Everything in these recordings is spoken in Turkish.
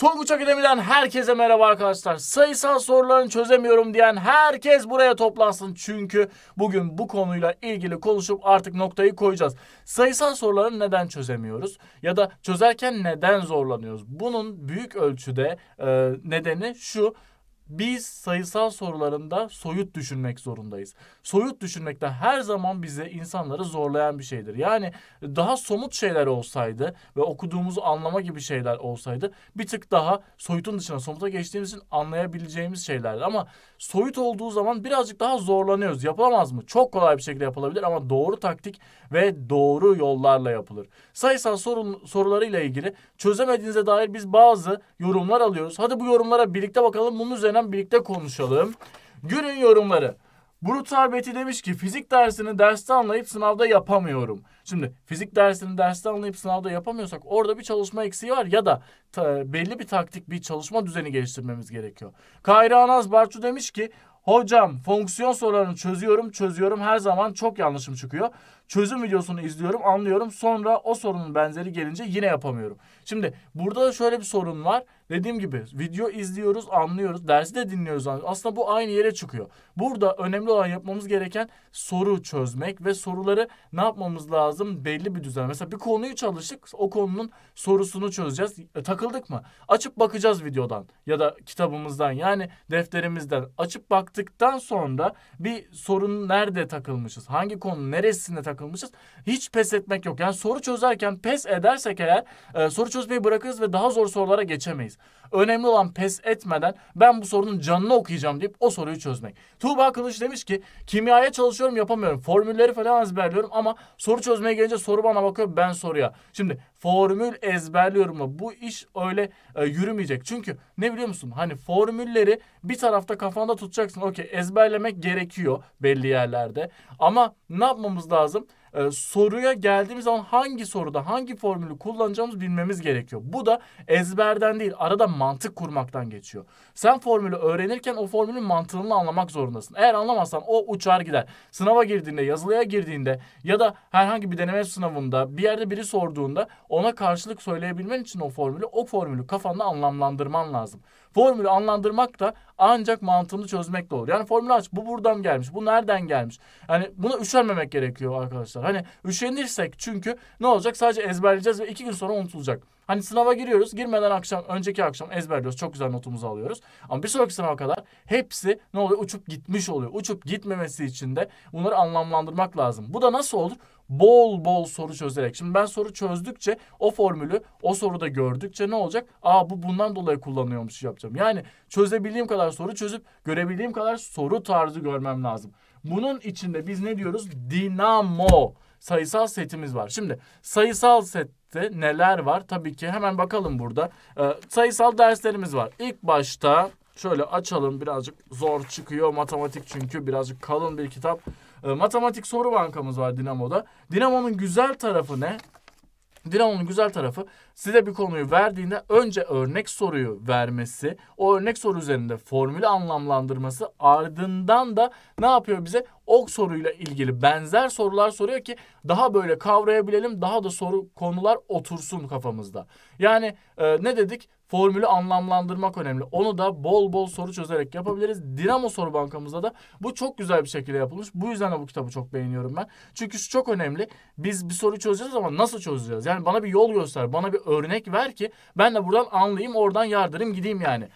Tonguç Akademi'den herkese merhaba arkadaşlar. Sayısal sorularını çözemiyorum diyen herkes buraya toplansın. Çünkü bugün bu konuyla ilgili konuşup artık noktayı koyacağız. Sayısal soruları neden çözemiyoruz? Ya da çözerken neden zorlanıyoruz? Bunun büyük ölçüde e, nedeni şu biz sayısal sorularında soyut düşünmek zorundayız. Soyut düşünmek de her zaman bize insanları zorlayan bir şeydir. Yani daha somut şeyler olsaydı ve okuduğumuzu anlama gibi şeyler olsaydı bir tık daha soyutun dışına somuta geçtiğimiz için anlayabileceğimiz şeylerdi. Ama soyut olduğu zaman birazcık daha zorlanıyoruz. Yapılamaz mı? Çok kolay bir şekilde yapılabilir ama doğru taktik ve doğru yollarla yapılır. Sayısal sorun, sorularıyla ilgili çözemediğinize dair biz bazı yorumlar alıyoruz. Hadi bu yorumlara birlikte bakalım bunun üzerine üzerinden birlikte konuşalım. Günün yorumları. Brutal Beti demiş ki fizik dersini derste anlayıp sınavda yapamıyorum. Şimdi fizik dersini derste anlayıp sınavda yapamıyorsak orada bir çalışma eksiği var ya da ta, belli bir taktik bir çalışma düzeni geliştirmemiz gerekiyor. Kayra Anaz Bartu demiş ki Hocam fonksiyon sorularını çözüyorum çözüyorum her zaman çok yanlışım çıkıyor. Çözüm videosunu izliyorum anlıyorum sonra o sorunun benzeri gelince yine yapamıyorum. Şimdi burada da şöyle bir sorun var. Dediğim gibi video izliyoruz, anlıyoruz, dersi de dinliyoruz. Aslında bu aynı yere çıkıyor. Burada önemli olan yapmamız gereken soru çözmek ve soruları ne yapmamız lazım belli bir düzen. Mesela bir konuyu çalıştık, o konunun sorusunu çözeceğiz. E, takıldık mı? Açıp bakacağız videodan ya da kitabımızdan yani defterimizden açıp baktıktan sonra bir sorun nerede takılmışız, hangi konu neresinde takılmışız hiç pes etmek yok. Yani soru çözerken pes edersek eğer e, soru çözmeyi bırakırız ve daha zor sorulara geçemeyiz. Önemli olan pes etmeden ben bu sorunun canını okuyacağım deyip o soruyu çözmek. Tuğba Kılıç demiş ki kimyaya çalışıyorum yapamıyorum. Formülleri falan ezberliyorum ama soru çözmeye gelince soru bana bakıyor ben soruya. Şimdi formül ezberliyorum mu? Bu iş öyle e, yürümeyecek. Çünkü ne biliyor musun? Hani formülleri bir tarafta kafanda tutacaksın. Okey ezberlemek gerekiyor belli yerlerde. Ama ne yapmamız lazım? e, soruya geldiğimiz zaman hangi soruda hangi formülü kullanacağımız bilmemiz gerekiyor. Bu da ezberden değil arada mantık kurmaktan geçiyor. Sen formülü öğrenirken o formülün mantığını anlamak zorundasın. Eğer anlamazsan o uçar gider. Sınava girdiğinde, yazılıya girdiğinde ya da herhangi bir deneme sınavında bir yerde biri sorduğunda ona karşılık söyleyebilmen için o formülü o formülü kafanda anlamlandırman lazım. Formülü anlandırmak da ancak mantığını çözmekle olur. Yani formülü aç. Bu buradan gelmiş. Bu nereden gelmiş? Yani buna üşenmemek gerekiyor arkadaşlar. Hani üşenirsek çünkü ne olacak? Sadece ezberleyeceğiz ve iki gün sonra unutulacak. Hani sınava giriyoruz. Girmeden akşam, önceki akşam ezberliyoruz. Çok güzel notumuzu alıyoruz. Ama bir sonraki sınava kadar hepsi ne oluyor? Uçup gitmiş oluyor. Uçup gitmemesi için de bunları anlamlandırmak lazım. Bu da nasıl olur? Bol bol soru çözerek. Şimdi ben soru çözdükçe o formülü o soruda gördükçe ne olacak? Aa bu bundan dolayı kullanıyormuş yapacağım. Yani çözebildiğim kadar soru çözüp görebildiğim kadar soru tarzı görmem lazım. Bunun içinde biz ne diyoruz? Dinamo sayısal setimiz var. Şimdi sayısal sette neler var? Tabii ki hemen bakalım burada. Ee, sayısal derslerimiz var. İlk başta şöyle açalım birazcık zor çıkıyor matematik çünkü birazcık kalın bir kitap. Ee, matematik soru bankamız var Dinamo'da. Dinamo'nun güzel tarafı ne? Dinamo'nun güzel tarafı size bir konuyu verdiğinde önce örnek soruyu vermesi, o örnek soru üzerinde formülü anlamlandırması ardından da ne yapıyor bize? Ok soruyla ilgili benzer sorular soruyor ki daha böyle kavrayabilelim, daha da soru konular otursun kafamızda. Yani e, ne dedik? Formülü anlamlandırmak önemli. Onu da bol bol soru çözerek yapabiliriz. Dinamo soru bankamızda da bu çok güzel bir şekilde yapılmış. Bu yüzden de bu kitabı çok beğeniyorum ben. Çünkü şu çok önemli. Biz bir soru çözeceğiz ama nasıl çözeceğiz? Yani bana bir yol göster, bana bir örnek ver ki ben de buradan anlayayım, oradan yardırım gideyim yani.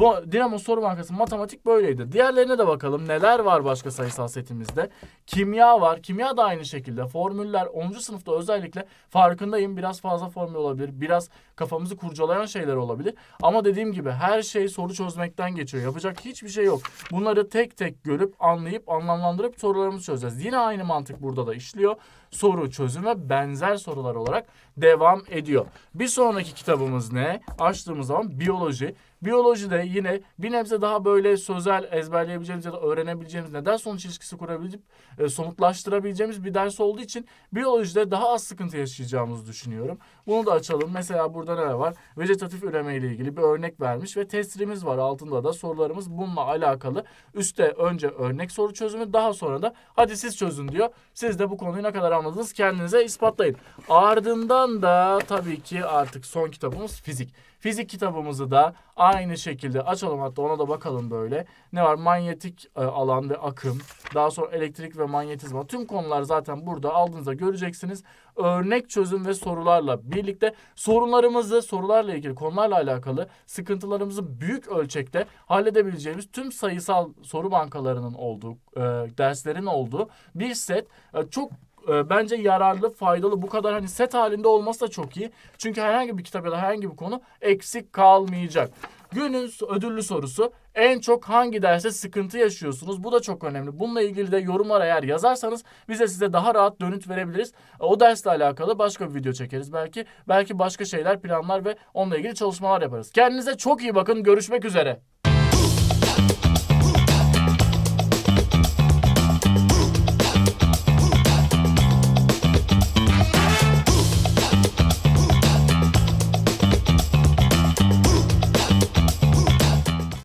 Bu Dinamo soru bankası matematik böyleydi. Diğerlerine de bakalım. Neler var başka sayısal setimizde? Kimya var. Kimya da aynı şekilde. Formüller 10. sınıfta özellikle farkındayım. Biraz fazla formül olabilir. Biraz kafamızı kurcalayan şeyler olabilir. Ama dediğim gibi her şey soru çözmekten geçiyor. Yapacak hiçbir şey yok. Bunları tek tek görüp anlayıp anlamlandırıp sorularımızı çözeceğiz. Yine aynı mantık burada da işliyor. Soru çözüm ve benzer sorular olarak devam ediyor. Bir sonraki kitabımız ne? Açtığımız zaman biyoloji. Biyolojide yine bir nebze daha böyle sözel ezberleyebileceğimiz ya da öğrenebileceğimiz neden sonuç ilişkisi kurabilip e, somutlaştırabileceğimiz bir ders olduğu için biyolojide daha az sıkıntı yaşayacağımızı düşünüyorum. Bunu da açalım. Mesela burada ne var? Vejetatif üreme ile ilgili bir örnek vermiş ve testrimiz var. Altında da sorularımız bununla alakalı. Üste önce örnek soru çözümü daha sonra da hadi siz çözün diyor. Siz de bu konuyu ne kadar anladınız kendinize ispatlayın. Ardından da tabii ki artık son kitabımız fizik. Fizik kitabımızı da aynı şekilde açalım hatta ona da bakalım böyle. Ne var? Manyetik e, alan ve akım. Daha sonra elektrik ve manyetizma. Tüm konular zaten burada aldığınızda göreceksiniz. Örnek çözüm ve sorularla birlikte sorunlarımızı, sorularla ilgili konularla alakalı sıkıntılarımızı büyük ölçekte halledebileceğimiz tüm sayısal soru bankalarının olduğu, e, derslerin olduğu bir set e, çok e, bence yararlı, faydalı. Bu kadar hani set halinde olması da çok iyi. Çünkü herhangi bir kitap ya da herhangi bir konu eksik kalmayacak. Günün ödüllü sorusu en çok hangi derse sıkıntı yaşıyorsunuz? Bu da çok önemli. Bununla ilgili de yorumlar eğer yazarsanız bize size daha rahat dönüt verebiliriz. E, o dersle alakalı başka bir video çekeriz belki. Belki başka şeyler, planlar ve onunla ilgili çalışmalar yaparız. Kendinize çok iyi bakın. Görüşmek üzere.